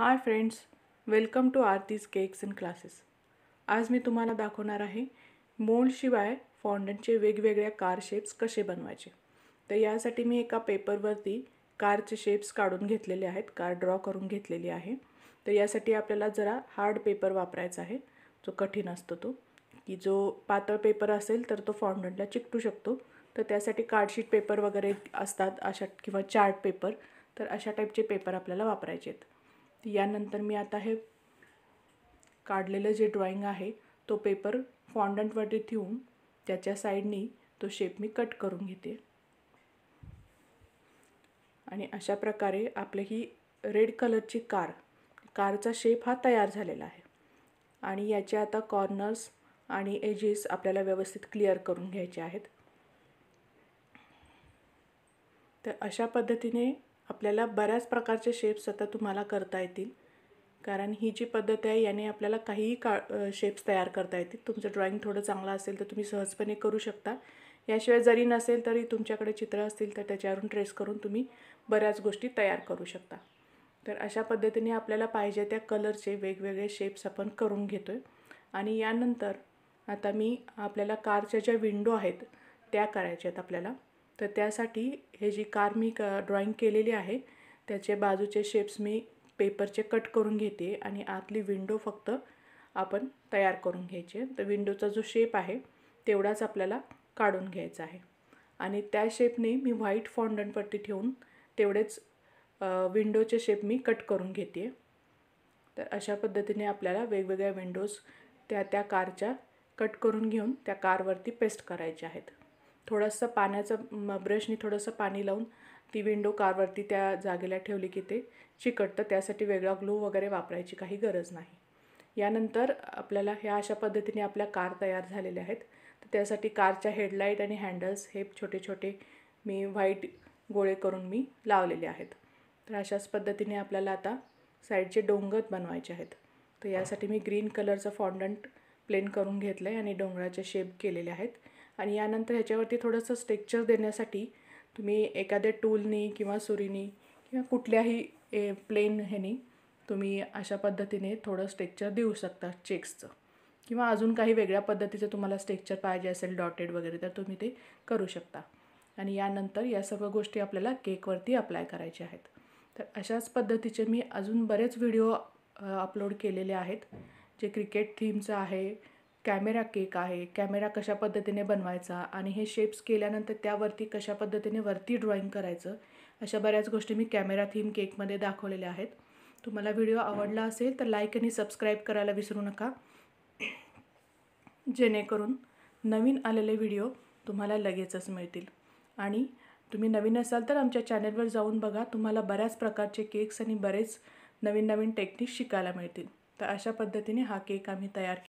high friends welcome to Aarti's cakes and classes आज मी तुम्हाला दाखवणार आहे मोल्डशिवाय फॉन्डंटचे वेगवेगळ्या कार शेप्स कसे बनवायचे तर यासाठी मी एका पेपरवरती कारचे शेप्स काढून घेतलेले आहेत कार ड्रॉ करून घेतलेली आहे तर यासाठी आपल्याला जरा हार्ड पेपर वापरायचा आहे जो कठीण असतो तो की जो पातळ पेपर असेल तर तो फॉन्डंटला चिकटू शकतो तर त्यासाठी कार्डशीट पेपर वगैरे असतात अशा किंवा चार्ट पेपर तर अशा टाईपचे पेपर आपल्याला वापरायचे आहेत यानंतर मी आता हे काढलेलं जे ड्रॉईंग आहे तो पेपर फॉन्डंटवरती ठेवून त्याच्या साईडनी तो शेप मी कट करून घेते आणि अशा प्रकारे आपले ही रेड कलरची कार कारचा शेप हा तयार झालेला आहे आणि याचे आता कॉर्नर्स आणि एजेस आपल्याला व्यवस्थित क्लिअर करून घ्यायचे आहेत तर अशा पद्धतीने आपल्याला बऱ्याच प्रकारचे शेप्स आता तुम्हाला करता येतील कारण ही जी पद्धत आहे याने आपल्याला काहीही का शेप्स तयार करता येतील तुमचं ड्रॉइंग थोडं चांगलं असेल तर तुम्ही सहजपणे करू शकता याशिवाय जरी नसेल तरी तुमच्याकडे चित्र असतील तर त्याच्यावरून ट्रेस करून तुम्ही बऱ्याच गोष्टी तयार करू शकता तर अशा पद्धतीने आपल्याला पाहिजे त्या कलरचे वेगवेगळे शेप्स आपण करून घेतो आहे आणि यानंतर आता मी आपल्याला कारच्या ज्या विंडो आहेत त्या करायच्या आहेत आपल्याला तर त्यासाठी हे जी कार मी क ड्रॉईंग केलेली आहे त्याचे बाजूचे शेप्स मी पेपरचे कट करून घेते आणि आतली विंडो फक्त आपण तयार करून घ्यायची तर विंडोचा जो शेप आहे तेवढाच आपल्याला काढून घ्यायचा आहे आणि त्या शेपने मी व्हाईट फॉन्डनपट्टी ठेवून तेवढेच विंडोचे शेप मी कट करून घेते तर अशा पद्धतीने आपल्याला वेगवेगळ्या विंडोज त्या त्या कारच्या कट करून घेऊन त्या कारवरती पेस्ट करायच्या आहेत थोडंसं पाण्याचं ब्रशनी थोडंसं पाणी लावून ती विंडो कारवरती त्या जागेला ठेवली की ते चिकटतं त्यासाठी वेगळा ग्लू वगैरे वापरायची काही गरज नाही यानंतर आपल्याला ह्या अशा पद्धतीने आपल्या कार तयार झालेल्या आहेत तर त्यासाठी कारच्या हेडलाईट आणि हँडल्स हे छोटे छोटे मी व्हाईट गोळे करून मी लावलेले आहेत तर अशाच पद्धतीने आपल्याला आता साईडचे डोंगर बनवायचे आहेत तर यासाठी मी ग्रीन कलरचं फॉन्डंट प्लेन करून घेतलं आहे आणि डोंगराचे शेप केलेले आहेत आणि यानंतर ह्याच्यावरती थोडंसं स्टेक्चर देण्यासाठी तुम्ही एखाद्या टूलनी किंवा सुरीनी किंवा कुठल्याही ए प्लेन ह्यानी तुम्ही अशा पद्धतीने थोडं स्ट्रेक्चर देऊ शकता चेक्सचं किंवा अजून काही वेगळ्या पद्धतीचं तुम्हाला स्टेक्चर पाहिजे असेल डॉटेड वगैरे तर तुम्ही ते करू शकता आणि यानंतर या सर्व गोष्टी आपल्याला केकवरती अप्लाय करायच्या आहेत तर अशाच पद्धतीचे मी अजून बरेच व्हिडिओ अपलोड केलेले आहेत जे क्रिकेट थीमचं आहे कॅमेरा केक आहे कॅमेरा कशा पद्धतीने बनवायचा आणि हे शेप्स केल्यानंतर त्यावरती कशा पद्धतीने वरती ड्रॉईंग करायचं अशा बऱ्याच गोष्टी मी कॅमेरा थीम केकमध्ये दाखवलेल्या आहेत तुम्हाला व्हिडिओ आवडला असेल तर लाईक आणि सबस्क्राईब करायला विसरू नका जेणेकरून नवीन आलेले व्हिडिओ तुम्हाला लगेचच मिळतील आणि तुम्ही नवीन असाल तर आमच्या चॅनेलवर जाऊन बघा तुम्हाला बऱ्याच प्रकारचे केक्स आणि बरेच नवीन नवीन टेक्निक्स शिकायला मिळतील तर अशा पद्धतीने हा केक आम्ही तयार